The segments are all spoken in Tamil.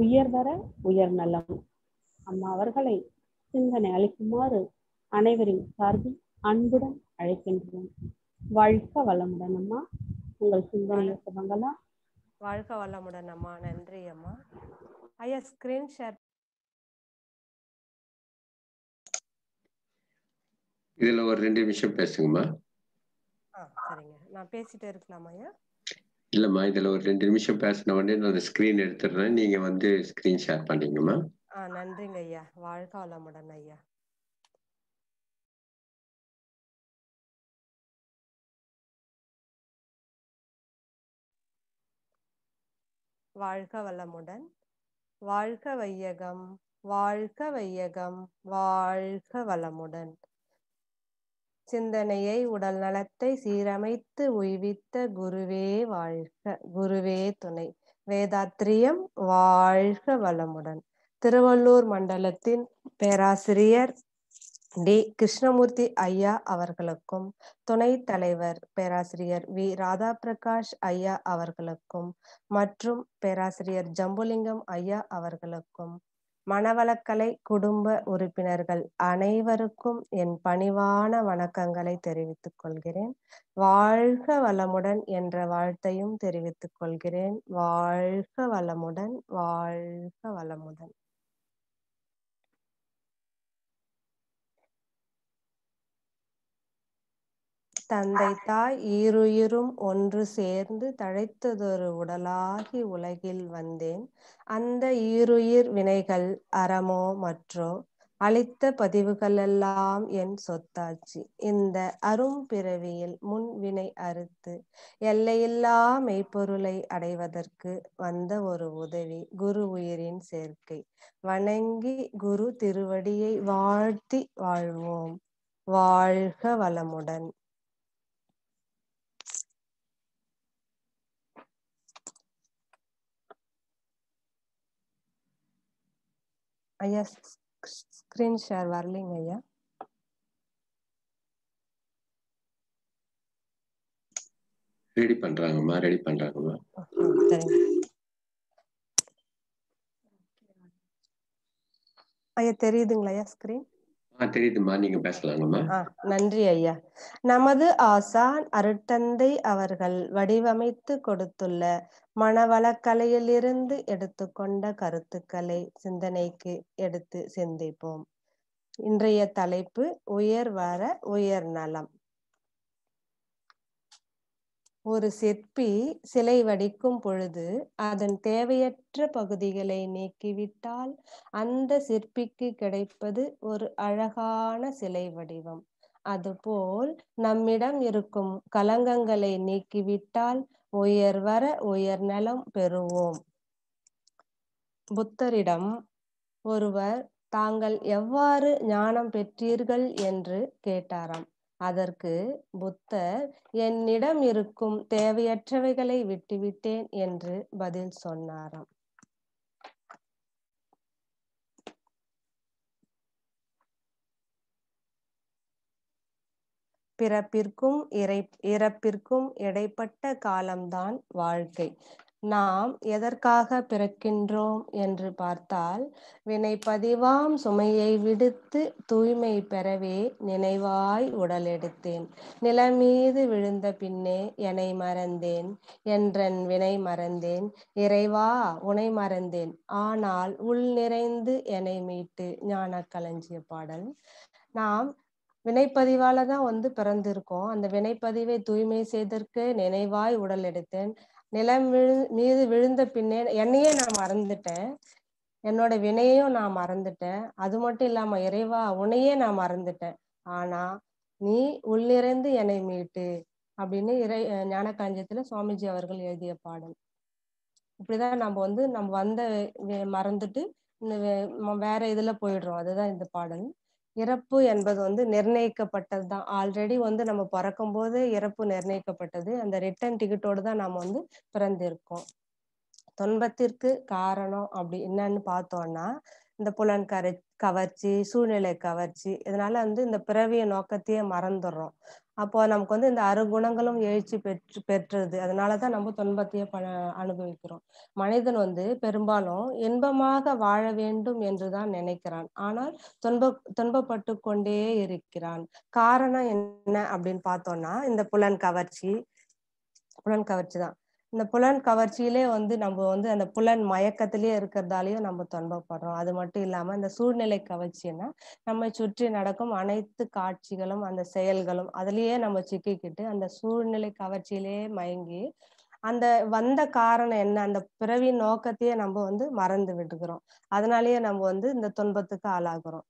உயர் வர உயர் நலம் அம்மா அவர்களை சிந்தனை அளிக்குமாறு அனைவரின் சார்பில் அன்புடன் அழைக்கின்றோம் வாழ்க வளமுடன் அம்மா உங்கள் சிந்தனை சொல்லுங்களா வாழ்க வளமுடன் அம்மா நன்றி அம்மா ஐயா ஸ்கிரீன் ஷேர் இதுல ஒரு ரெண்டு நிமிஷம் பேசுங்கம்மா சரிங்க நான் பேசிட்டே இருக்கலாமா ஐயா இல்லம்மா இதுல ஒரு ரெண்டு நிமிஷம் பேசின உடனே நான் ஸ்கிரீன் எடுத்துடுறேன் நீங்க வந்து ஸ்கிரீன் ஷேர் பண்ணீங்கம்மா ஆ நன்றிங்க ஐயா வாழ்க வளமுடன் ஐயா வாழ்க வளமுடன் வாழ்க வையகம் வாழ்க வையகம் வாழ்க வளமுடன் சிந்தனையை உடல் நலத்தை சீரமைத்து உய்வித்த குருவே வாழ்க குருவே துணை வேதாத்திரியம் வாழ்க வளமுடன் திருவள்ளூர் மண்டலத்தின் பேராசிரியர் டி கிருஷ்ணமூர்த்தி ஐயா அவர்களுக்கும் துணை தலைவர் பேராசிரியர் வி ராதா பிரகாஷ் ஐயா அவர்களுக்கும் மற்றும் பேராசிரியர் ஜம்புலிங்கம் ஐயா அவர்களுக்கும் மனவளக்கலை குடும்ப உறுப்பினர்கள் அனைவருக்கும் என் பணிவான வணக்கங்களை தெரிவித்துக் கொள்கிறேன் வாழ்க வளமுடன் என்ற வாழ்த்தையும் தெரிவித்துக் கொள்கிறேன் வாழ்க வளமுடன் வாழ்க வளமுடன் தந்தை தாய் ஈருயிரும் ஒன்று சேர்ந்து தழைத்ததொரு உடலாகி உலகில் வந்தேன் அந்த ஈருயிர் வினைகள் அறமோ மற்றோ அளித்த பதிவுகளெல்லாம் என் சொத்தாச்சு இந்த அரும் பிறவியில் வினை அறுத்து எல்லையில்லா மெய்ப்பொருளை அடைவதற்கு வந்த ஒரு உதவி குரு உயிரின் சேர்க்கை வணங்கி குரு திருவடியை வாழ்த்தி வாழ்வோம் வாழ்க வளமுடன் ஐயா ஸ்கிரீன் ஷேர் வரலீங்க ஐயா ரெடி பண்றாங்கம்மா ரெடி பண்றாங்கம்மா ஐயா தெரியுதுங்களா ஐயா ஸ்க்ரீன் நன்றி ஐயா நமது ஆசான் அருட்டந்தை அவர்கள் வடிவமைத்து கொடுத்துள்ள மனவளக்கலையிலிருந்து எடுத்துக்கொண்ட கருத்துக்களை சிந்தனைக்கு எடுத்து சிந்திப்போம் இன்றைய தலைப்பு உயர் வர உயர் நலம் ஒரு சிற்பி சிலை வடிக்கும் பொழுது அதன் தேவையற்ற பகுதிகளை நீக்கிவிட்டால் அந்த சிற்பிக்கு கிடைப்பது ஒரு அழகான சிலை வடிவம் அதுபோல் நம்மிடம் இருக்கும் கலங்கங்களை நீக்கிவிட்டால் உயர் வர உயர் நலம் பெறுவோம் புத்தரிடம் ஒருவர் தாங்கள் எவ்வாறு ஞானம் பெற்றீர்கள் என்று கேட்டாராம் அதற்கு புத்தர் என்னிடம் இருக்கும் தேவையற்றவைகளை விட்டுவிட்டேன் என்று பதில் சொன்னாராம் பிறப்பிற்கும் இறை இறப்பிற்கும் இடைப்பட்ட காலம்தான் வாழ்க்கை நாம் எதற்காக பிறக்கின்றோம் என்று பார்த்தால் வினை பதிவாம் சுமையை விடுத்து தூய்மை பெறவே நினைவாய் உடல் உடலெடுத்தேன் நிலமீது விழுந்த பின்னே என்னை மறந்தேன் என்றன் வினை மறந்தேன் இறைவா உனை மறந்தேன் ஆனால் உள் நிறைந்து என்னை மீட்டு ஞான களஞ்சிய பாடல் நாம் வினைப்பதிவால தான் வந்து பிறந்திருக்கோம் அந்த வினைப்பதிவை தூய்மை செய்தற்கு நினைவாய் உடல் எடுத்தேன் நிலம் விழு மீது விழுந்த பின்னே என்னையே நான் மறந்துட்டேன் என்னோட வினையையும் நான் மறந்துட்டேன் அது மட்டும் இல்லாம இறைவா உன்னையே நான் மறந்துட்டேன் ஆனா நீ உள்ளிருந்து என்னை மீட்டு அப்படின்னு இறை ஞான காஞ்சியத்துல சுவாமிஜி அவர்கள் எழுதிய பாடல் இப்படிதான் நம்ம வந்து நம்ம வந்த மறந்துட்டு இந்த வேற இதுல போயிடுறோம் அதுதான் இந்த பாடல் இறப்பு என்பது வந்து நிர்ணயிக்கப்பட்டது தான் ஆல்ரெடி வந்து நம்ம பறக்கும் போது இறப்பு நிர்ணயிக்கப்பட்டது அந்த ரிட்டர்ன் டிக்கெட்டோடு தான் நாம் வந்து பிறந்திருக்கோம் துன்பத்திற்கு காரணம் அப்படி என்னன்னு பார்த்தோம்னா இந்த புலன் கரை கவர்ச்சி சூழ்நிலை கவர்ச்சி இதனால வந்து இந்த பிறவிய நோக்கத்தையே மறந்துடுறோம் அப்போ நமக்கு வந்து இந்த அறுகுணங்களும் எழுச்சி பெற்று பெற்றது அதனாலதான் நம்ம துன்பத்தையே ப அனுபவிக்கிறோம் மனிதன் வந்து பெரும்பாலும் இன்பமாக வாழ வேண்டும் என்றுதான் நினைக்கிறான் ஆனால் துன்ப துன்பப்பட்டு கொண்டே இருக்கிறான் காரணம் என்ன அப்படின்னு பார்த்தோம்னா இந்த புலன் கவர்ச்சி புலன் கவர்ச்சி தான் இந்த புலன் கவர்ச்சியிலே வந்து நம்ம வந்து அந்த புலன் மயக்கத்திலேயே இருக்கிறதாலையும் நம்ம துன்பப்படுறோம் அது மட்டும் இல்லாம இந்த சூழ்நிலை கவர்ச்சின்னா நம்ம சுற்றி நடக்கும் அனைத்து காட்சிகளும் அந்த செயல்களும் அதுலயே நம்ம சிக்கிக்கிட்டு அந்த சூழ்நிலை கவர்ச்சியிலேயே மயங்கி அந்த வந்த காரணம் என்ன அந்த பிறவி நோக்கத்தையே நம்ம வந்து மறந்து விட்டுக்கிறோம் அதனாலயே நம்ம வந்து இந்த துன்பத்துக்கு ஆளாகிறோம்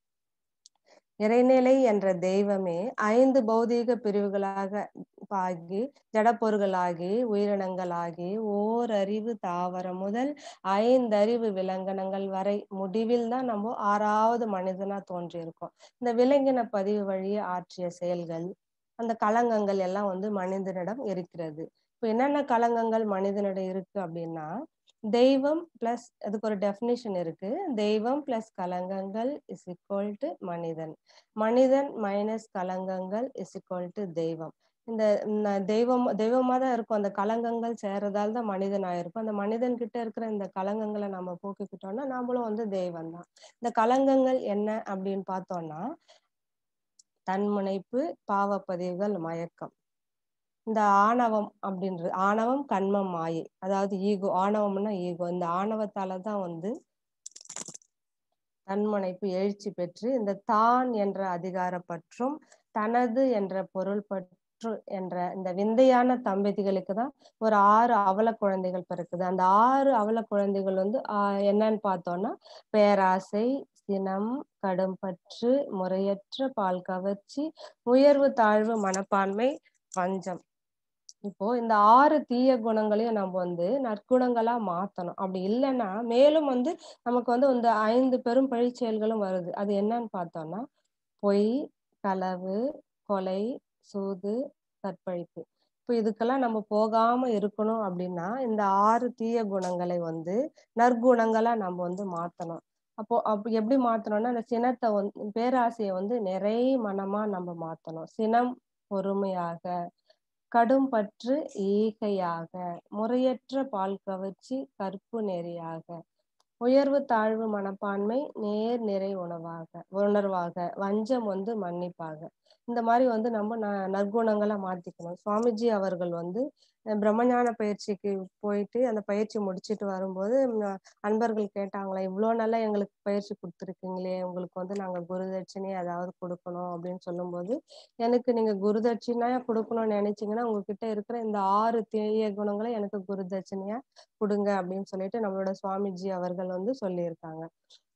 இறைநிலை என்ற தெய்வமே ஐந்து பௌதீக பிரிவுகளாக ஆகி ஜடப்பொருள்களாகி உயிரினங்களாகி ஓரறிவு தாவரம் முதல் ஐந்தறிவு விலங்கினங்கள் வரை முடிவில் தான் நம்ம ஆறாவது மனிதனா தோன்றியிருக்கோம் இந்த விலங்கின பதிவு வழியே ஆற்றிய செயல்கள் அந்த களங்கங்கள் எல்லாம் வந்து மனிதனிடம் இருக்கிறது இப்போ என்னென்ன களங்கங்கள் மனிதனிடம் இருக்கு அப்படின்னா தெய்வம் பிளஸ் அதுக்கு ஒரு டெஃபினிஷன் இருக்கு தெய்வம் பிளஸ் கலங்கங்கள் இஸ் ஈக்குவல் டு மனிதன் மனிதன் மைனஸ் கலங்கங்கள் இஸ் ஈக்குவல் டு தெய்வம் இந்த தெய்வம் தெய்வமா தான் இருக்கும் அந்த கலங்கங்கள் சேர்றதால தான் மனிதன் ஆயிருக்கும் அந்த மனிதன் கிட்ட இருக்கிற இந்த கலங்கங்களை நம்ம போக்கிக்கிட்டோம்னா நாமளும் வந்து தெய்வம் தான் இந்த கலங்கங்கள் என்ன அப்படின்னு பார்த்தோம்னா தன்முனைப்பு பாவப்பதிவுகள் மயக்கம் இந்த ஆணவம் அப்படின்றது ஆணவம் கண்மம் மாயை அதாவது ஈகோ ஆணவம்னா ஈகோ இந்த ஆணவத்தால தான் வந்து தன்முனைப்பு எழுச்சி பெற்று இந்த தான் என்ற அதிகாரப்பற்றும் தனது என்ற பொருள் பற்று முற்று என்ற இந்த விந்தையான தம்பதிகளுக்கு தான் ஒரு ஆறு அவல குழந்தைகள் பிறக்குது அந்த ஆறு அவல குழந்தைகள் வந்து என்னன்னு பார்த்தோம்னா பேராசை சினம் கடும்பற்று முறையற்ற பால் கவர்ச்சி உயர்வு தாழ்வு மனப்பான்மை பஞ்சம் இப்போ இந்த ஆறு தீய குணங்களையும் நம்ம வந்து நற்குணங்களா மாத்தணும் அப்படி இல்லைன்னா மேலும் வந்து நமக்கு வந்து இந்த ஐந்து பெரும் பழி செயல்களும் வருது அது என்னன்னு பார்த்தோம்னா பொய் களவு கொலை சூது கற்பழிப்பு இப்போ இதுக்கெல்லாம் நம்ம போகாம இருக்கணும் அப்படின்னா இந்த ஆறு தீய குணங்களை வந்து நற்குணங்களா நம்ம வந்து மாத்தணும் அப்போ அப் எப்படி மாத்தணும்னா அந்த சினத்தை வந்து பேராசையை வந்து நிறை மனமா நம்ம மாத்தணும் சினம் பொறுமையாக கடும் பற்று ஈகையாக முறையற்ற பால் கவர்ச்சி கற்பு நெறியாக உயர்வு தாழ்வு மனப்பான்மை நேர் நிறை உணவாக உணர்வாக வஞ்சம் வந்து மன்னிப்பாக இந்த மாதிரி வந்து நம்ம ந நற்குணங்களா மாத்திக்கணும் சுவாமிஜி அவர்கள் வந்து பிரம்மஞான பயிற்சிக்கு போயிட்டு அந்த பயிற்சி முடிச்சுட்டு வரும்போது அன்பர்கள் கேட்டாங்களா இவ்வளோ நல்லா எங்களுக்கு பயிற்சி கொடுத்துருக்கீங்களே உங்களுக்கு வந்து நாங்கள் குருதட்சிணை ஏதாவது கொடுக்கணும் அப்படின்னு சொல்லும்போது எனக்கு நீங்கள் குருதட்சணையாக கொடுக்கணும்னு நினைச்சிங்கன்னா உங்ககிட்ட இருக்கிற இந்த ஆறு தேய குணங்களை எனக்கு குருதட்சணையாக கொடுங்க அப்படின்னு சொல்லிட்டு நம்மளோட சுவாமிஜி அவர்கள் வந்து சொல்லியிருக்காங்க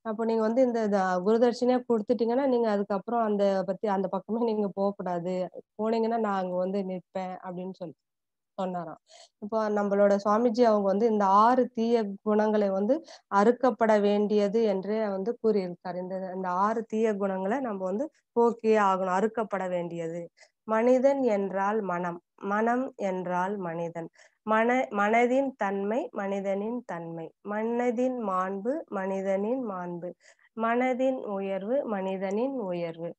அப்போ நீங்க வந்து இந்த குருதர்ஷினியா கொடுத்துட்டீங்கன்னா நீங்க அதுக்கப்புறம் அந்த பத்தி அந்த பக்கமே நீங்க போக கூடாது போனீங்கன்னா நான் அங்க வந்து நிற்பேன் அப்படின்னு சொல்லி சொன்னாராம் இப்போ நம்மளோட சுவாமிஜி அவங்க வந்து இந்த ஆறு தீய குணங்களை வந்து அறுக்கப்பட வேண்டியது என்றே வந்து கூறியிருக்காரு இந்த இந்த ஆறு தீய குணங்களை நம்ம வந்து போக்கே ஆகணும் அறுக்கப்பட வேண்டியது மனிதன் என்றால் மனம் மனம் என்றால் மனிதன் மன மனதின் தன்மை மனிதனின் தன்மை மனதின் மாண்பு மனிதனின் மாண்பு மனதின் உயர்வு மனிதனின் உயர்வு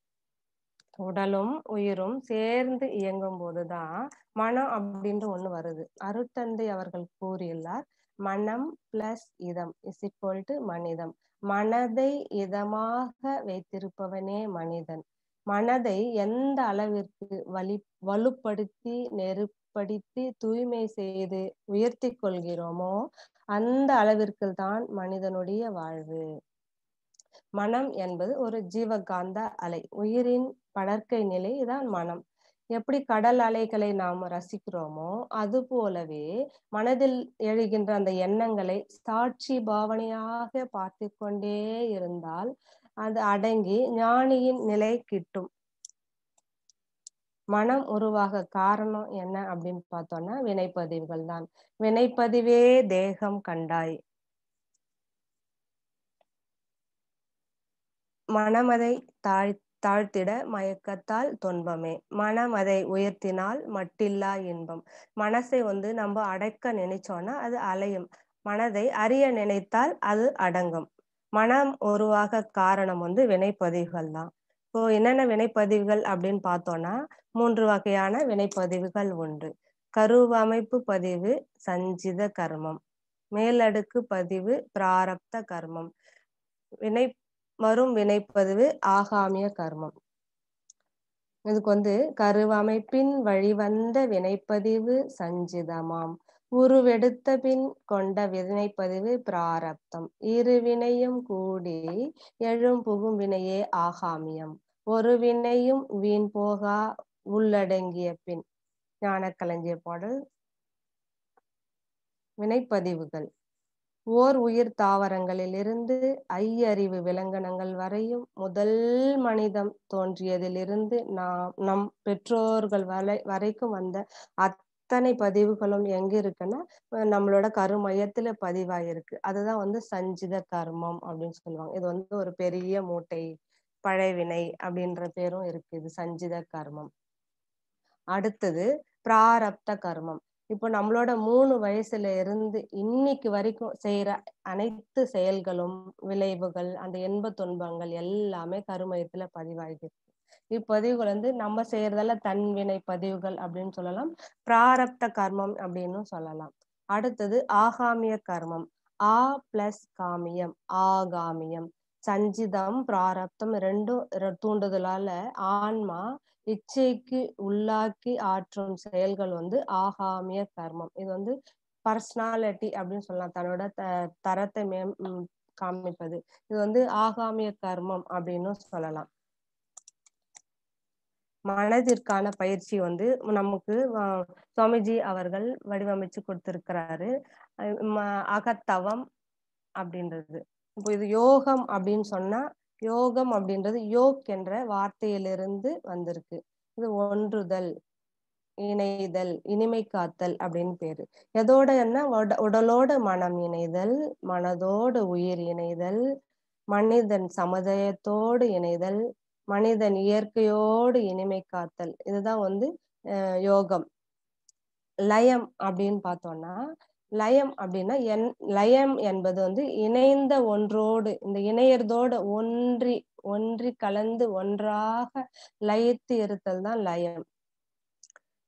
உடலும் உயிரும் சேர்ந்து இயங்கும் போதுதான் மனம் அப்படின்ற ஒண்ணு வருது அருட்தந்தை அவர்கள் கூறியுள்ளார் மனம் பிளஸ் இதம் இஸ் டு மனிதம் மனதை இதமாக வைத்திருப்பவனே மனிதன் மனதை எந்த அளவிற்கு வலி வலுப்படுத்தி நெரு படித்து தூய்மை செய்து உயர்த்தி கொள்கிறோமோ அந்த அளவிற்கு தான் மனிதனுடைய வாழ்வு மனம் என்பது ஒரு ஜீவகாந்த அலை உயிரின் படற்கை நிலை தான் மனம் எப்படி கடல் அலைகளை நாம் ரசிக்கிறோமோ அது போலவே மனதில் எழுகின்ற அந்த எண்ணங்களை சாட்சி பாவனையாக பார்த்து கொண்டே இருந்தால் அது அடங்கி ஞானியின் நிலை கிட்டும் மனம் உருவாக காரணம் என்ன அப்படின்னு பார்த்தோம்னா வினைப்பதிவுகள் தான் வினைப்பதிவே தேகம் கண்டாய் மனமதை தாழ் தாழ்த்திட மயக்கத்தால் துன்பமே மனம் அதை உயர்த்தினால் மட்டில்லா இன்பம் மனசை வந்து நம்ம அடக்க நினைச்சோம்னா அது அலையும் மனதை அறிய நினைத்தால் அது அடங்கும் மனம் உருவாக காரணம் வந்து வினைப்பதிவுகள் தான் இப்போ என்னென்ன வினைப்பதிவுகள் அப்படின்னு பார்த்தோம்னா மூன்று வகையான வினைப்பதிவுகள் உண்டு கருவமைப்பு பதிவு சஞ்சித கர்மம் மேலடுக்கு பதிவு பிராரப்த கர்மம் வினை வரும் வினைப்பதிவு ஆகாமிய கர்மம் இதுக்கு வந்து கருவமைப்பின் வழிவந்த வினைப்பதிவு சஞ்சிதமாம் உருவெடுத்த பின் கொண்ட பதிவு பிராரப்தம் இரு வினையும் கூடி எழும் புகும் வினையே ஆகாமியம் ஒரு வினையும் வீண் போகா உள்ளடங்கிய பின் ஞானக்கலைஞர் பாடல் வினைப்பதிவுகள் ஓர் உயிர் தாவரங்களிலிருந்து ஐயறிவு விலங்கனங்கள் வரையும் முதல் மனிதம் தோன்றியதிலிருந்து நாம் நம் பெற்றோர்கள் வரை வரைக்கும் வந்த அத்தனை பதிவுகளும் எங்க இருக்குன்னா நம்மளோட கருமையத்துல பதிவாயிருக்கு அதுதான் வந்து சஞ்சித கர்மம் அப்படின்னு சொல்லுவாங்க இது வந்து ஒரு பெரிய மூட்டை பழைவினை அப்படின்ற பேரும் இருக்கு இது சஞ்சித கர்மம் அடுத்தது பிராரப்த கர்மம் இப்போ நம்மளோட மூணு வயசுல இருந்து இன்னைக்கு வரைக்கும் செய்யற அனைத்து செயல்களும் விளைவுகள் அந்த இன்ப துன்பங்கள் எல்லாமே கருமயத்துல பதிவாகிருக்கு இப்பதிவுகள் வந்து நம்ம செய்யறதால தன்வினை பதிவுகள் அப்படின்னு சொல்லலாம் பிராரப்த கர்மம் அப்படின்னு சொல்லலாம் அடுத்தது ஆகாமிய கர்மம் ஆ பிளஸ் காமியம் ஆகாமியம் சஞ்சிதம் பிராரப்தம் ரெண்டும் தூண்டுதலால ஆன்மா இச்சைக்கு உள்ளாக்கி ஆற்றும் செயல்கள் வந்து ஆகாமிய கர்மம் இது வந்து பர்சனாலிட்டி அப்படின்னு சொல்லலாம் தன்னோட த தரத்தை மே காமிப்பது இது வந்து ஆகாமிய கர்மம் அப்படின்னு சொல்லலாம் மனதிற்கான பயிற்சி வந்து நமக்கு சுவாமிஜி அவர்கள் வடிவமைச்சு கொடுத்திருக்கிறாரு அகத்தவம் அப்படின்றது இப்போ இது யோகம் அப்படின்னு சொன்னா யோகம் அப்படின்றது யோக் என்ற வார்த்தையிலிருந்து வந்திருக்கு இது ஒன்றுதல் இணைதல் இனிமை காத்தல் அப்படின்னு பேரு எதோட என்ன உடலோடு மனம் இணைதல் மனதோடு உயிர் இணைதல் மனிதன் சமுதாயத்தோடு இணைதல் மனிதன் இயற்கையோடு இனிமை காத்தல் இதுதான் வந்து யோகம் லயம் அப்படின்னு பார்த்தோம்னா லயம் அப்படின்னா என் லயம் என்பது வந்து இணைந்த ஒன்றோடு இந்த இணையறதோடு ஒன்றி ஒன்றி கலந்து ஒன்றாக லயத்து இருத்தல் தான் லயம்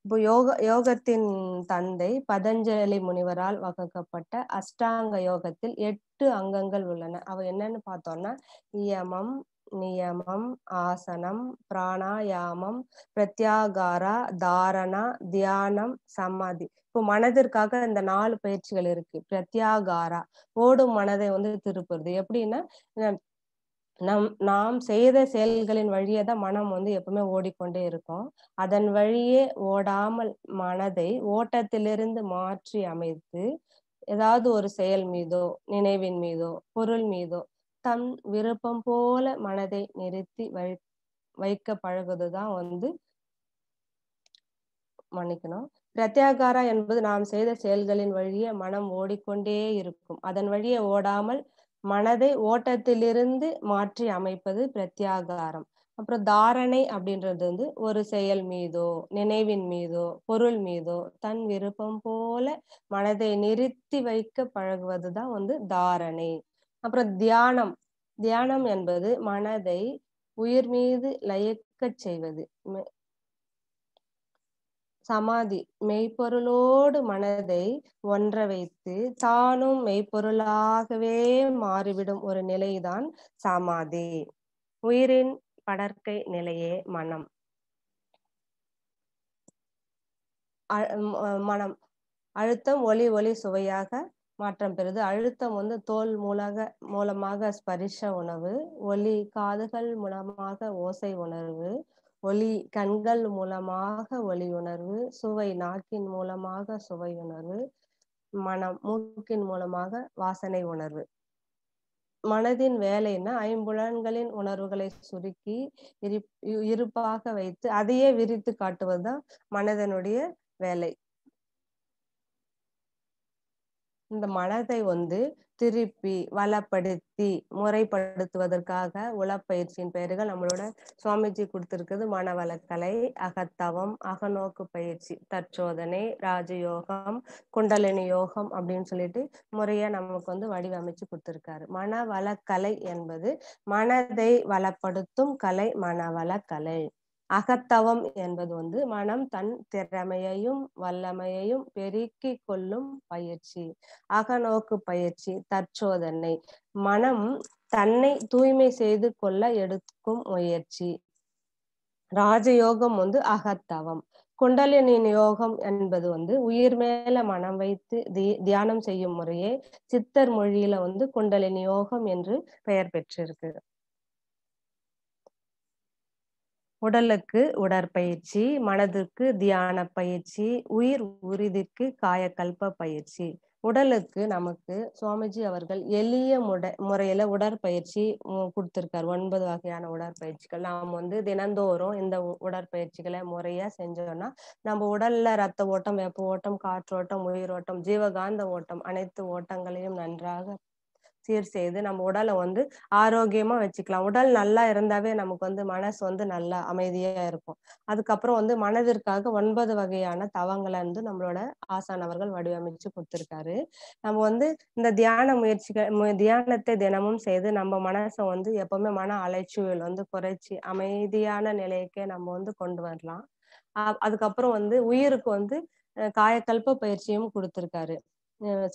இப்போ யோக யோகத்தின் தந்தை பதஞ்சலி முனிவரால் வகுக்கப்பட்ட அஷ்டாங்க யோகத்தில் எட்டு அங்கங்கள் உள்ளன அவ என்னன்னு பார்த்தோம்னா யமம் நியமம் ஆசனம் பிராணாயாமம் பிரத்யாகாரா தாரணா தியானம் சமாதி இப்போ மனதிற்காக இந்த நாலு பயிற்சிகள் இருக்கு பிரத்யாகாரா ஓடும் மனதை வந்து திருப்புறது எப்படின்னா நம் நாம் செய்த செயல்களின் வழியே தான் மனம் வந்து எப்பவுமே ஓடிக்கொண்டே இருக்கும் அதன் வழியே ஓடாமல் மனதை ஓட்டத்திலிருந்து மாற்றி அமைத்து ஏதாவது ஒரு செயல் மீதோ நினைவின் மீதோ பொருள் மீதோ தன் விருப்பம் போல மனதை நிறுத்தி வை வைக்க பழகுதுதான் வந்து மன்னிக்கணும் பிரத்யாகாரா என்பது நாம் செய்த செயல்களின் வழியே மனம் ஓடிக்கொண்டே இருக்கும் அதன் வழியே ஓடாமல் மனதை ஓட்டத்திலிருந்து மாற்றி அமைப்பது பிரத்யாகாரம் அப்புறம் தாரணை அப்படின்றது வந்து ஒரு செயல் மீதோ நினைவின் மீதோ பொருள் மீதோ தன் விருப்பம் போல மனதை நிறுத்தி வைக்க பழகுவது தான் வந்து தாரணை அப்புறம் தியானம் தியானம் என்பது மனதை உயிர் மீது லயக்க செய்வது சமாதி மெய்ப்பொருளோடு மனதை ஒன்ற வைத்து தானும் மெய்ப்பொருளாகவே மாறிவிடும் ஒரு நிலைதான் சமாதி உயிரின் படற்கை நிலையே மனம் மனம் அழுத்தம் ஒளி ஒளி சுவையாக மாற்றம் பெறுது அழுத்தம் வந்து தோல் மூலக மூலமாக ஸ்பரிஷ உணவு ஒலி காதுகள் மூலமாக ஓசை உணர்வு ஒலி கண்கள் மூலமாக ஒலி உணர்வு சுவை நாக்கின் மூலமாக சுவை உணர்வு மனம் மூக்கின் மூலமாக வாசனை உணர்வு மனதின் வேலைன்னா ஐம்புலன்களின் உணர்வுகளை சுருக்கி இருப்பாக வைத்து அதையே விரித்து காட்டுவதுதான் மனதனுடைய வேலை இந்த மனதை வந்து திருப்பி வளப்படுத்தி முறைப்படுத்துவதற்காக உளப்பயிற்சியின் பெயர்கள் நம்மளோட சுவாமிஜி கொடுத்திருக்கிறது மனவளக்கலை அகத்தவம் அகநோக்கு பயிற்சி தற்சோதனை ராஜயோகம் குண்டலினி யோகம் அப்படின்னு சொல்லிட்டு முறையா நமக்கு வந்து வடிவமைச்சு கொடுத்திருக்காரு மனவளக்கலை என்பது மனதை வளப்படுத்தும் கலை மனவளக்கலை அகத்தவம் என்பது வந்து மனம் தன் திறமையையும் வல்லமையையும் பெருக்கி கொள்ளும் பயிற்சி அகநோக்கு பயிற்சி தற்சோதனை மனம் தன்னை தூய்மை செய்து கொள்ள எடுக்கும் முயற்சி ராஜயோகம் வந்து அகத்தவம் குண்டலினின் யோகம் என்பது வந்து உயிர் மேல மனம் வைத்து தியானம் செய்யும் முறையே சித்தர் மொழியில வந்து குண்டலினி யோகம் என்று பெயர் பெற்றிருக்கு உடலுக்கு உடற்பயிற்சி மனதிற்கு தியான பயிற்சி உயிர் உறுதிக்கு காயக்கல்ப பயிற்சி உடலுக்கு நமக்கு சுவாமிஜி அவர்கள் எளிய முட முறையில உடற்பயிற்சி கொடுத்துருக்காரு ஒன்பது வகையான உடற்பயிற்சிகள் நாம் வந்து தினந்தோறும் இந்த உடற்பயிற்சிகளை முறையா செஞ்சோம்னா நம்ம உடல்ல ரத்த ஓட்டம் வெப்ப ஓட்டம் காற்றோட்டம் உயிரோட்டம் ஜீவகாந்த ஓட்டம் அனைத்து ஓட்டங்களையும் நன்றாக சீர் செய்து நம்ம உடலை வந்து ஆரோக்கியமா வச்சுக்கலாம் உடல் நல்லா இருந்தாவே நமக்கு வந்து மனசு வந்து நல்லா அமைதியா இருக்கும் அதுக்கப்புறம் வந்து மனதிற்காக ஒன்பது வகையான தவங்களை வந்து நம்மளோட ஆசானவர்கள் வடிவமைச்சு கொடுத்துருக்காரு நம்ம வந்து இந்த தியான முயற்சிகள் தியானத்தை தினமும் செய்து நம்ம மனசை வந்து எப்பவுமே மன அலைச்சுவல் வந்து குறைச்சி அமைதியான நிலைக்கே நம்ம வந்து கொண்டு வரலாம் அதுக்கப்புறம் வந்து உயிருக்கு வந்து காயக்கல்ப பயிற்சியும் கொடுத்திருக்காரு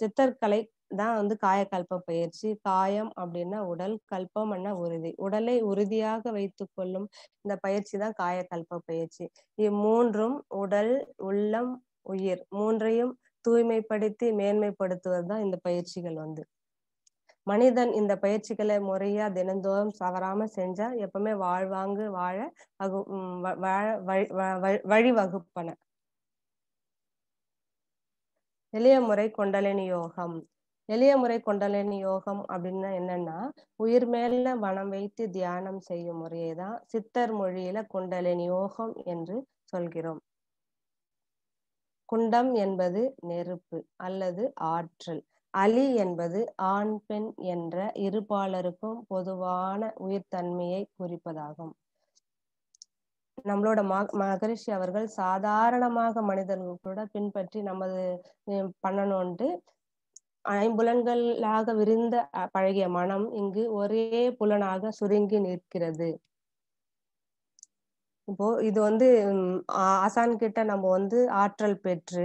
சித்தர்கலை தான் வந்து காயக்கல்ப பயிற்சி காயம் அப்படின்னா உடல் கல்பம்னா உறுதி உடலை உறுதியாக வைத்து கொள்ளும் இந்த பயிற்சி தான் காயக்கல்ப பயிற்சி இம்மூன்றும் உடல் உள்ளம் உயிர் மூன்றையும் தூய்மைப்படுத்தி மேன்மைப்படுத்துவது தான் இந்த பயிற்சிகள் வந்து மனிதன் இந்த பயிற்சிகளை முறையா தினந்தோறும் தவறாம செஞ்சா எப்பவுமே வாழ்வாங்கு வாழ வகு வாழ வழி வகுப்பன எளிய முறை கொண்டலினி யோகம் எளிய முறை குண்டலினி யோகம் அப்படின்னா என்னன்னா உயிர் மேல வனம் வைத்து தியானம் செய்யும் முறையை தான் சித்தர் மொழியில குண்டலினி யோகம் என்று சொல்கிறோம் குண்டம் என்பது நெருப்பு அல்லது ஆற்றல் அலி என்பது ஆண் பெண் என்ற இருபாலருக்கும் பொதுவான உயிர் தன்மையை குறிப்பதாகும் நம்மளோட மகரிஷி அவர்கள் சாதாரணமாக மனிதர்கள் கூட பின்பற்றி நமது பண்ணணும்ட்டு ஐம்புலன்களாக விரிந்த பழகிய மனம் இங்கு ஒரே புலனாக சுருங்கி நிற்கிறது இப்போ இது வந்து ஆசான் கிட்ட நம்ம வந்து ஆற்றல் பெற்று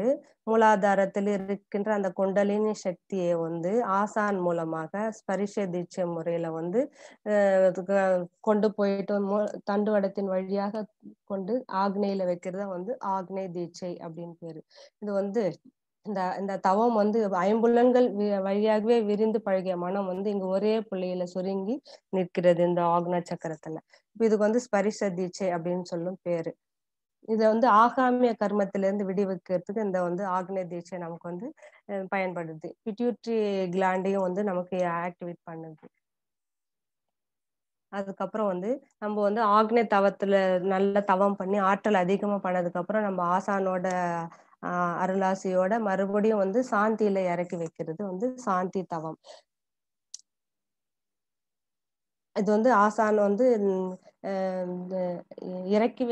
மூலாதாரத்தில் இருக்கின்ற அந்த குண்டலினி சக்தியை வந்து ஆசான் மூலமாக ஸ்பரிஷ தீட்சை முறையில வந்து கொண்டு போயிட்டு தண்டுவடத்தின் வழியாக கொண்டு ஆக்னேயில வைக்கிறத வந்து ஆக்னே தீட்சை அப்படின்னு பேரு இது வந்து இந்த இந்த தவம் வந்து ஐம்புலன்கள் வழியாகவே விரிந்து பழகிய மனம் வந்து இங்க ஒரே புள்ளியில சுருங்கி நிற்கிறது இந்த ஆக்ன சக்கரத்துல இப்ப இதுக்கு வந்து ஸ்பரிச தீட்சை அப்படின்னு சொல்லும் பேரு இதை வந்து ஆகாமிய கர்மத்தில இருந்து விடுவிக்கிறதுக்கு இந்த வந்து ஆக்னே தீட்சை நமக்கு வந்து பயன்படுது பிட்யூட்ரி கிளாண்டையும் வந்து நமக்கு ஆக்டிவேட் பண்ணுது அதுக்கப்புறம் வந்து நம்ம வந்து ஆக்னே தவத்துல நல்ல தவம் பண்ணி ஆற்றல் அதிகமா பண்ணதுக்கு அப்புறம் நம்ம ஆசானோட ஆஹ் அருளாசியோட மறுபடியும் வந்து சாந்தியில இறக்கி வைக்கிறது வந்து சாந்தி தவம் இது வந்து ஆசான் வந்து இறக்கி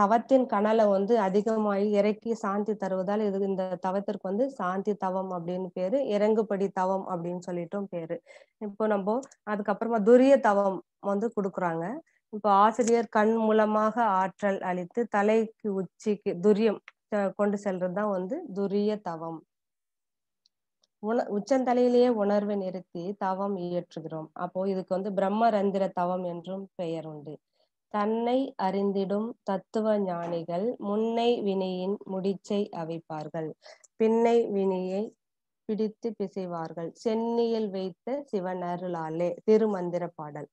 தவத்தின் கனலை வந்து அதிகமாகி இறக்கி சாந்தி தருவதால் இது இந்த தவத்திற்கு வந்து சாந்தி தவம் அப்படின்னு பேரு இறங்குபடி தவம் அப்படின்னு சொல்லிட்டும் பேரு இப்போ நம்ம அதுக்கப்புறமா துரிய தவம் வந்து கொடுக்குறாங்க இப்போ ஆசிரியர் கண் மூலமாக ஆற்றல் அளித்து தலைக்கு உச்சிக்கு துரியம் கொண்டு செல்றது தான் வந்து துரிய தவம் உண உச்சந்தலையிலேயே உணர்வை நிறுத்தி தவம் இயற்றுகிறோம் அப்போ இதுக்கு வந்து பிரம்ம ரந்திர தவம் என்றும் பெயர் உண்டு தன்னை அறிந்திடும் தத்துவ ஞானிகள் முன்னை வினையின் முடிச்சை அவிப்பார்கள் பின்னை வினியை பிடித்து பிசைவார்கள் சென்னியில் வைத்த சிவனருளாலே திருமந்திர பாடல்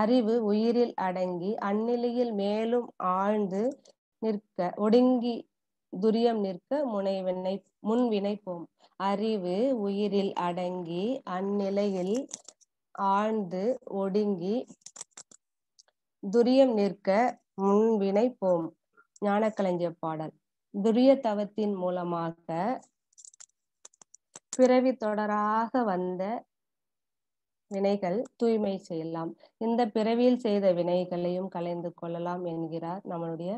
அறிவு உயிரில் அடங்கி அந்நிலையில் மேலும் ஆழ்ந்து நிற்க ஒடுங்கி துரியம் நிற்க முனைவினை முன்வினைப்போம் அறிவு உயிரில் அடங்கி அந்நிலையில் ஆழ்ந்து ஒடுங்கி துரியம் நிற்க முன்வினை போம் ஞானக்கலைஞர் பாடல் துரிய தவத்தின் மூலமாக பிறவி தொடராக வந்த வினைகள் தூய்மை செய்யலாம் இந்த பிறவியில் செய்த வினைகளையும் கலைந்து கொள்ளலாம் என்கிறார் நம்மளுடைய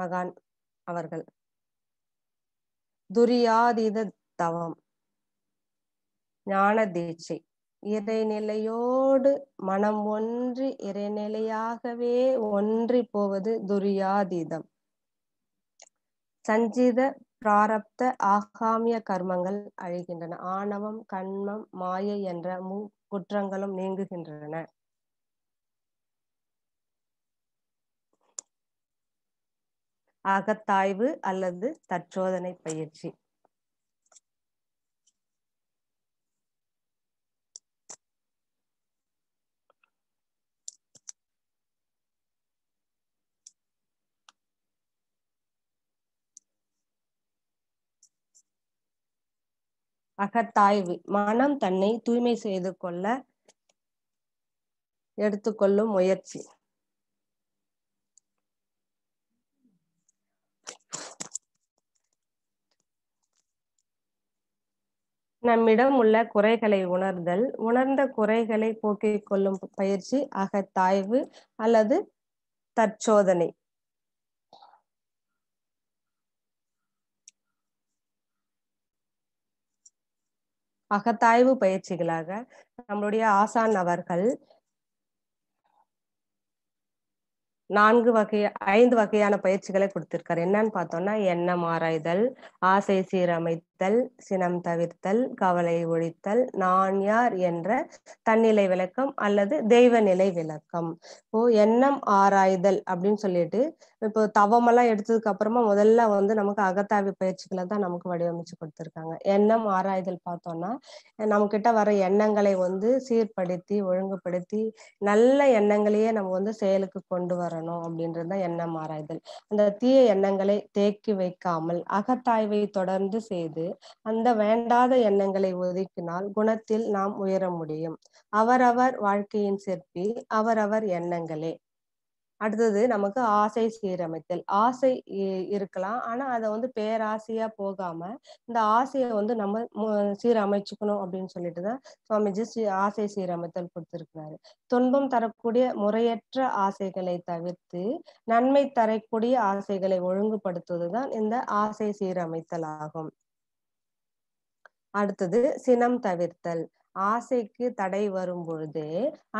மகான் அவர்கள் துரியாதீத தவம் ஞான தீட்சை இறைநிலையோடு மனம் ஒன்றி இறைநிலையாகவே ஒன்றி போவது துரியாதீதம் சஞ்சித பிராரப்த ஆகாமிய கர்மங்கள் அழிகின்றன ஆணவம் கண்மம் மாயை என்ற மூ குற்றங்களும் நீங்குகின்றன அகத்தாய்வு அல்லது தற்சோதனை பயிற்சி அகத்தாய்வு மனம் தன்னை தூய்மை செய்து கொள்ள எடுத்துக்கொள்ளும் முயற்சி நம்மிடம் உள்ள குறைகளை உணர்தல் உணர்ந்த குறைகளை போக்கிக் கொள்ளும் பயிற்சி அகத்தாய்வு அல்லது தற்சோதனை அகத்தாய்வு பயிற்சிகளாக நம்மளுடைய ஆசான் அவர்கள் நான்கு வகை ஐந்து வகையான பயிற்சிகளை கொடுத்திருக்காரு என்னன்னு பார்த்தோம்னா எண்ணம் ஆராய்தல் ஆசை சீரமை தவிர்த்தல் சினம் தவிர்த்தல் கவலை ஒழித்தல் நான் யார் என்ற தன்னிலை விளக்கம் அல்லது தெய்வ நிலை விளக்கம் இப்போ எண்ணம் ஆராய்தல் அப்படின்னு சொல்லிட்டு இப்போ தவமெல்லாம் எடுத்ததுக்கு அப்புறமா முதல்ல வந்து நமக்கு அகத்தாவி பயிற்சிகளை தான் நமக்கு வடிவமைச்சு கொடுத்துருக்காங்க எண்ணம் ஆராய்தல் பார்த்தோம்னா நம்ம கிட்ட வர எண்ணங்களை வந்து சீர்படுத்தி ஒழுங்குபடுத்தி நல்ல எண்ணங்களையே நம்ம வந்து செயலுக்கு கொண்டு வரணும் அப்படின்றது தான் எண்ணம் ஆராய்தல் அந்த தீய எண்ணங்களை தேக்கி வைக்காமல் அகத்தாய்வை தொடர்ந்து செய்து அந்த வேண்டாத எண்ணங்களை ஒதுக்கினால் குணத்தில் நாம் உயர முடியும் அவரவர் வாழ்க்கையின் சிற்பி அவரவர் எண்ணங்களே அடுத்தது நமக்கு ஆசை சீரமைத்தல் ஆசை இருக்கலாம் ஆனா அதை வந்து பேராசையா போகாம இந்த ஆசையை வந்து நம்ம சீரமைச்சுக்கணும் அப்படின்னு சொல்லிட்டு தான் சுவாமிஜி ஆசை சீரமைத்தல் கொடுத்திருக்கிறாரு துன்பம் தரக்கூடிய முறையற்ற ஆசைகளை தவிர்த்து நன்மை தரக்கூடிய ஆசைகளை ஒழுங்குபடுத்துவதுதான் இந்த ஆசை சீரமைத்தல் ஆகும் அடுத்தது சினம் தவிர்த்தல் ஆசைக்கு தடை வரும் பொழுது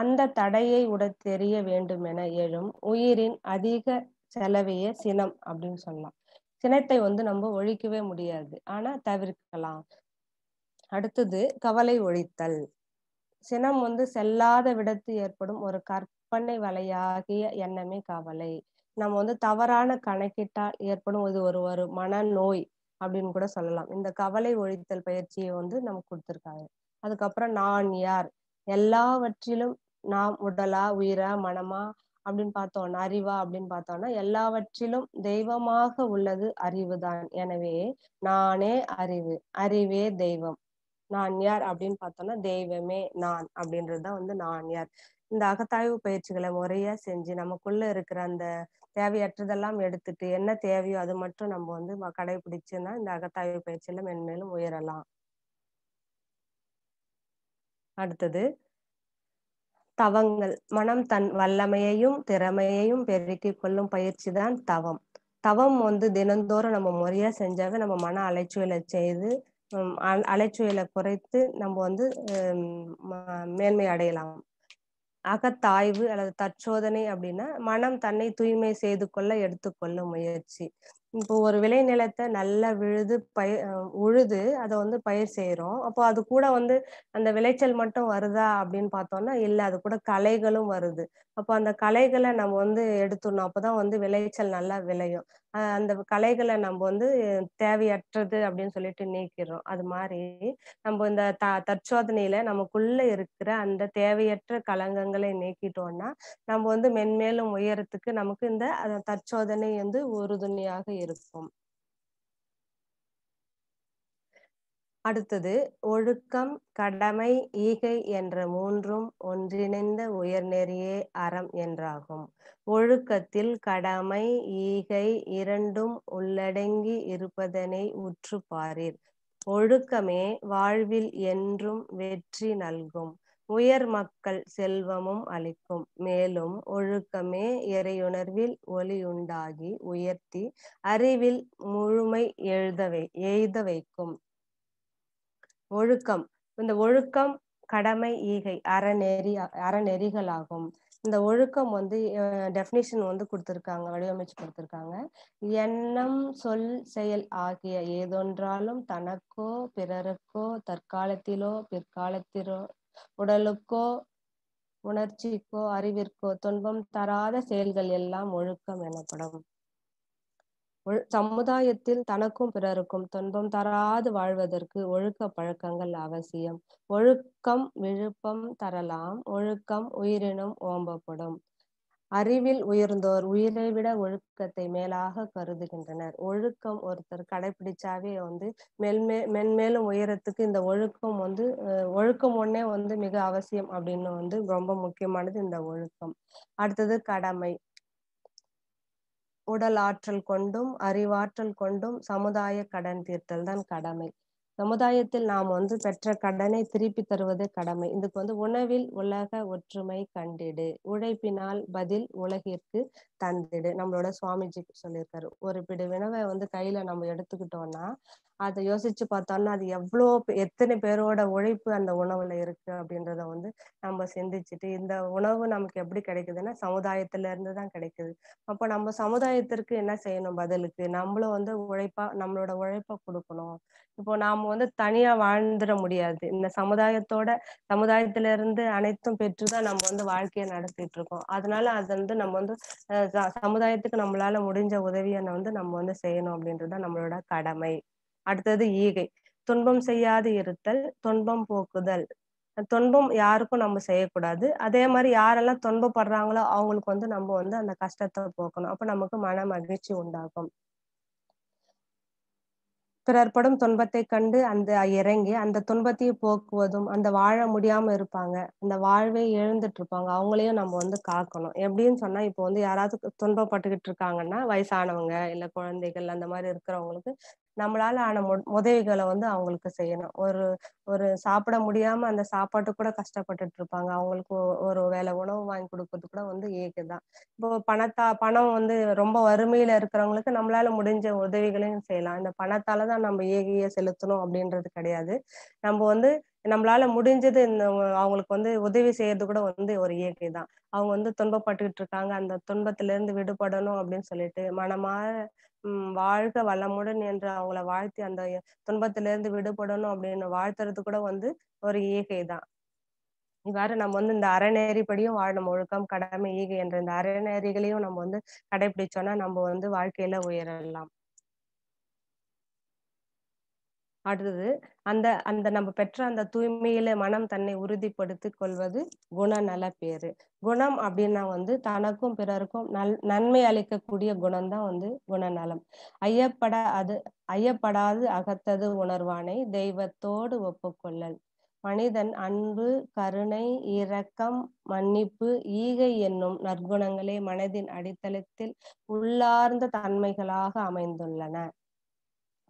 அந்த தடையை உட தெரிய வேண்டும் என எழும் உயிரின் அதிக செலவையே சினம் அப்படின்னு சொல்லலாம் சினத்தை வந்து நம்ம ஒழிக்கவே முடியாது ஆனா தவிர்க்கலாம் அடுத்தது கவலை ஒழித்தல் சினம் வந்து செல்லாத விடத்து ஏற்படும் ஒரு கற்பனை வலையாகிய எண்ணமே கவலை நம்ம வந்து தவறான கணக்கிட்டால் ஏற்படும் இது ஒரு ஒரு மனநோய் அப்படின்னு கூட சொல்லலாம் இந்த கவலை ஒழித்தல் பயிற்சியை வந்து நமக்கு கொடுத்துருக்காங்க அதுக்கப்புறம் நான் யார் எல்லாவற்றிலும் நாம் உடலா உயிரா மனமா அப்படின்னு பார்த்தோம்னா அறிவா அப்படின்னு பார்த்தோம்னா எல்லாவற்றிலும் தெய்வமாக உள்ளது அறிவுதான் எனவே நானே அறிவு அறிவே தெய்வம் நான் யார் அப்படின்னு பார்த்தோம்னா தெய்வமே நான் அப்படின்றதுதான் வந்து நான் யார் இந்த அகத்தாய்வு பயிற்சிகளை முறையா செஞ்சு நமக்குள்ள இருக்கிற அந்த தேவையற்றதெல்லாம் எடுத்துட்டு என்ன தேவையோ அது மட்டும் நம்ம வந்து கடைபிடிச்சுன்னா இந்த அகத்தாய்வு பயிற்சியில மென்மேலும் உயரலாம் அடுத்தது தவங்கள் மனம் தன் வல்லமையையும் திறமையையும் பெருக்கிக் கொள்ளும் பயிற்சி தான் தவம் தவம் வந்து தினந்தோறும் நம்ம முறையா செஞ்சாவே நம்ம மன அலைச்சுவலை செய்து அலைச்சுயலை குறைத்து நம்ம வந்து மேன்மை அடையலாம் அகத்தாய்வு அல்லது தற்சோதனை அப்படின்னா மனம் தன்னை தூய்மை செய்து கொள்ள எடுத்துக்கொள்ள முயற்சி இப்போ ஒரு விளை நிலத்தை நல்லா விழுது பயிர் உழுது அதை வந்து பயிர் செய்கிறோம் அப்போ அது கூட வந்து அந்த விளைச்சல் மட்டும் வருதா அப்படின்னு பார்த்தோம்னா இல்லை அது கூட களைகளும் வருது அப்போ அந்த களைகளை நம்ம வந்து எடுத்துடணும் அப்போதான் வந்து விளைச்சல் நல்லா விளையும் அந்த கலைகளை நம்ம வந்து தேவையற்றது அப்படின்னு சொல்லிட்டு நீக்கிறோம் அது மாதிரி நம்ம இந்த த தற்சோதனையில நமக்குள்ள இருக்கிற அந்த தேவையற்ற கலங்கங்களை நீக்கிட்டோம்னா நம்ம வந்து மென்மேலும் உயரத்துக்கு நமக்கு இந்த தற்சோதனை வந்து உறுதுணையாக இருக்கும் அடுத்தது ஒழுக்கம் கடமை ஈகை என்ற மூன்றும் ஒன்றிணைந்த உயர்நெறியே அறம் என்றாகும் ஒழுக்கத்தில் கடமை ஈகை இரண்டும் உள்ளடங்கி இருப்பதனை உற்று பாரீர் ஒழுக்கமே வாழ்வில் என்றும் வெற்றி நல்கும் உயர் மக்கள் செல்வமும் அளிக்கும் மேலும் ஒழுக்கமே இறையுணர்வில் உண்டாகி உயர்த்தி அறிவில் முழுமை எழுதவை எய்த வைக்கும் ஒழுக்கம் இந்த ஒழுக்கம் கடமை ஈகை அறநெறி அறநெறிகளாகும் இந்த ஒழுக்கம் வந்து டெஃபினிஷன் வந்து கொடுத்துருக்காங்க வடிவமைச்சு கொடுத்துருக்காங்க எண்ணம் சொல் செயல் ஆகிய ஏதொன்றாலும் தனக்கோ பிறருக்கோ தற்காலத்திலோ பிற்காலத்திலோ உடலுக்கோ உணர்ச்சிக்கோ அறிவிற்கோ துன்பம் தராத செயல்கள் எல்லாம் ஒழுக்கம் எனப்படும் சமுதாயத்தில் தனக்கும் பிறருக்கும் துன்பம் தராது வாழ்வதற்கு ஒழுக்க பழக்கங்கள் அவசியம் ஒழுக்கம் விழுப்பம் தரலாம் ஒழுக்கம் உயிரினும் ஓம்பப்படும் அறிவில் உயர்ந்தோர் உயிரை விட ஒழுக்கத்தை மேலாக கருதுகின்றனர் ஒழுக்கம் ஒருத்தர் கடைபிடிச்சாவே வந்து மென்மே மென்மேலும் உயரத்துக்கு இந்த ஒழுக்கம் வந்து ஒழுக்கம் ஒன்னே வந்து மிக அவசியம் அப்படின்னு வந்து ரொம்ப முக்கியமானது இந்த ஒழுக்கம் அடுத்தது கடமை உடல் ஆற்றல் கொண்டும் அறிவாற்றல் கொண்டும் சமுதாய கடன் தீர்த்தல் தான் கடமை சமுதாயத்தில் நாம் வந்து பெற்ற கடனை திருப்பி தருவது கடமை இதுக்கு வந்து உணவில் உலக ஒற்றுமை கண்டிடு உழைப்பினால் பதில் உலகிற்கு தந்திடு நம்மளோட சுவாமிஜி சொல்லியிருக்காரு ஒரு பிடி வினவை வந்து கையில நம்ம எடுத்துக்கிட்டோம்னா அதை யோசிச்சு பார்த்தோம்னா அது எவ்வளோ எத்தனை பேரோட உழைப்பு அந்த உணவுல இருக்கு அப்படின்றத வந்து நம்ம சிந்திச்சுட்டு இந்த உணவு நமக்கு எப்படி கிடைக்குதுன்னா சமுதாயத்துல இருந்து தான் கிடைக்குது அப்போ நம்ம சமுதாயத்திற்கு என்ன செய்யணும் பதிலுக்கு நம்மளும் வந்து உழைப்பா நம்மளோட உழைப்பை கொடுக்கணும் இப்போ நாம வந்து தனியா வாழ்ந்துட முடியாது இந்த சமுதாயத்தோட சமுதாயத்துல இருந்து அனைத்தும் பெற்றுதான் நம்ம வந்து வாழ்க்கையை நடத்திட்டு இருக்கோம் அதனால அது வந்து நம்ம வந்து சமுதாயத்துக்கு நம்மளால முடிஞ்ச உதவியை வந்து நம்ம வந்து செய்யணும் அப்படின்றதுதான் நம்மளோட கடமை அடுத்தது ஈகை துன்பம் செய்யாது இருத்தல் துன்பம் போக்குதல் துன்பம் யாருக்கும் நம்ம செய்யக்கூடாது அதே மாதிரி யாரெல்லாம் துன்பப்படுறாங்களோ அவங்களுக்கு வந்து நம்ம வந்து அந்த கஷ்டத்தை போக்கணும் அப்ப நமக்கு மன மகிழ்ச்சி உண்டாகும் பிறர்படும் துன்பத்தை கண்டு அந்த இறங்கி அந்த துன்பத்தையும் போக்குவதும் அந்த வாழ முடியாம இருப்பாங்க அந்த வாழ்வே எழுந்துட்டு இருப்பாங்க அவங்களையும் நம்ம வந்து காக்கணும் எப்படின்னு சொன்னா இப்போ வந்து யாராவது துன்பப்பட்டுக்கிட்டு இருக்காங்கன்னா வயசானவங்க இல்ல குழந்தைகள் அந்த மாதிரி இருக்கிறவங்களுக்கு நம்மளால ஆன உதவிகளை வந்து அவங்களுக்கு செய்யணும் ஒரு ஒரு சாப்பிட முடியாம அந்த சாப்பாட்டு கூட கஷ்டப்பட்டுட்டு இருப்பாங்க அவங்களுக்கு ஒரு வேலை உணவு வாங்கி கொடுக்கறது கூட வந்து ஏக்குதான் இப்போ பணத்தா பணம் வந்து ரொம்ப வறுமையில இருக்கிறவங்களுக்கு நம்மளால முடிஞ்ச உதவிகளையும் செய்யலாம் இந்த பணத்தால தான் நம்ம ஏகிய செலுத்தணும் அப்படின்றது கிடையாது நம்ம வந்து நம்மளால முடிஞ்சது இந்த அவங்களுக்கு வந்து உதவி செய்யறது கூட வந்து ஒரு இயற்கை தான் அவங்க வந்து துன்பப்பட்டுக்கிட்டு இருக்காங்க அந்த துன்பத்துல இருந்து விடுபடணும் அப்படின்னு சொல்லிட்டு மனமாற வாழ்க வளமுடன் என்று அவங்கள வாழ்த்தி அந்த துன்பத்துல இருந்து விடுபடணும் அப்படின்னு வாழ்த்துறது கூட வந்து ஒரு இயற்கை தான் இவ்வாறு நம்ம வந்து இந்த அறநெறிப்படியும் வாழணும் ஒழுக்கம் கடமை ஈகை என்ற இந்த அறநெறிகளையும் நம்ம வந்து கடைபிடிச்சோம்னா நம்ம வந்து வாழ்க்கையில உயரலாம் அடுத்தது அந்த அந்த நம்ம பெற்ற அந்த தூய்மையில மனம் தன்னை உறுதிப்படுத்திக் கொள்வது குணநல பேரு குணம் அப்படின்னா வந்து தனக்கும் பிறருக்கும் நல் நன்மை அளிக்கக்கூடிய குணம்தான் வந்து குணநலம் ஐயப்பட அது ஐயப்படாது அகத்தது உணர்வானை தெய்வத்தோடு ஒப்புக்கொள்ளல் மனிதன் அன்பு கருணை இரக்கம் மன்னிப்பு ஈகை என்னும் நற்குணங்களே மனதின் அடித்தளத்தில் உள்ளார்ந்த தன்மைகளாக அமைந்துள்ளன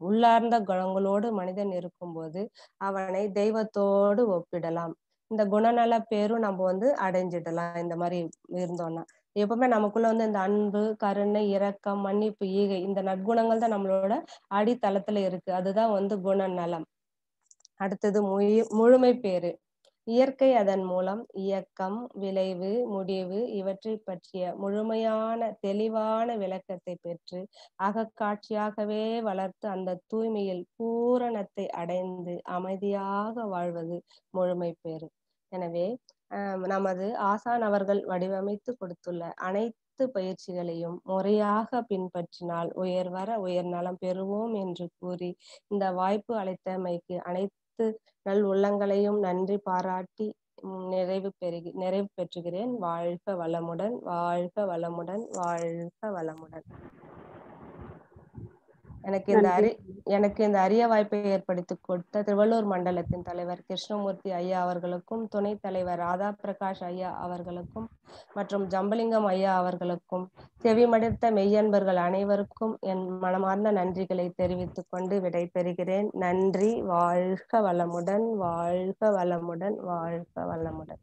உள்ளார்ந்த குணங்களோடு மனிதன் இருக்கும்போது அவனை தெய்வத்தோடு ஒப்பிடலாம் இந்த குணநல பேரும் நம்ம வந்து அடைஞ்சிடலாம் இந்த மாதிரி இருந்தோம்னா எப்பவுமே நமக்குள்ள வந்து இந்த அன்பு கருணை இரக்கம் மன்னிப்பு ஈகை இந்த நற்குணங்கள் தான் நம்மளோட அடித்தளத்துல இருக்கு அதுதான் வந்து குணநலம் அடுத்தது முழுமை பேரு இயற்கை அதன் மூலம் இயக்கம் விளைவு முடிவு இவற்றை பற்றிய முழுமையான தெளிவான விளக்கத்தை பெற்று அகக்காட்சியாகவே வளர்த்து அந்த தூய்மையில் பூரணத்தை அடைந்து அமைதியாக வாழ்வது முழுமை பெறும் எனவே நமது ஆசான் அவர்கள் வடிவமைத்து கொடுத்துள்ள அனைத்து பயிற்சிகளையும் முறையாக பின்பற்றினால் உயர் வர உயர் நலம் பெறுவோம் என்று கூறி இந்த வாய்ப்பு அளித்தமைக்கு அனைத்து அனைத்து நல் உள்ளங்களையும் நன்றி பாராட்டி நிறைவு பெறுகி நிறைவு பெற்றுகிறேன் வாழ்க வளமுடன் வாழ்க வளமுடன் வாழ்க வளமுடன் எனக்கு இந்த அரி எனக்கு இந்த அரிய வாய்ப்பை ஏற்படுத்தி கொடுத்த திருவள்ளூர் மண்டலத்தின் தலைவர் கிருஷ்ணமூர்த்தி ஐயா அவர்களுக்கும் துணைத் தலைவர் ராதா பிரகாஷ் ஐயா அவர்களுக்கும் மற்றும் ஜம்பலிங்கம் ஐயா அவர்களுக்கும் செவிமடுத்த மெய்யன்பர்கள் அனைவருக்கும் என் மனமார்ந்த நன்றிகளை தெரிவித்துக் கொண்டு விடைபெறுகிறேன் நன்றி வாழ்க வளமுடன் வாழ்க வளமுடன் வாழ்க வளமுடன்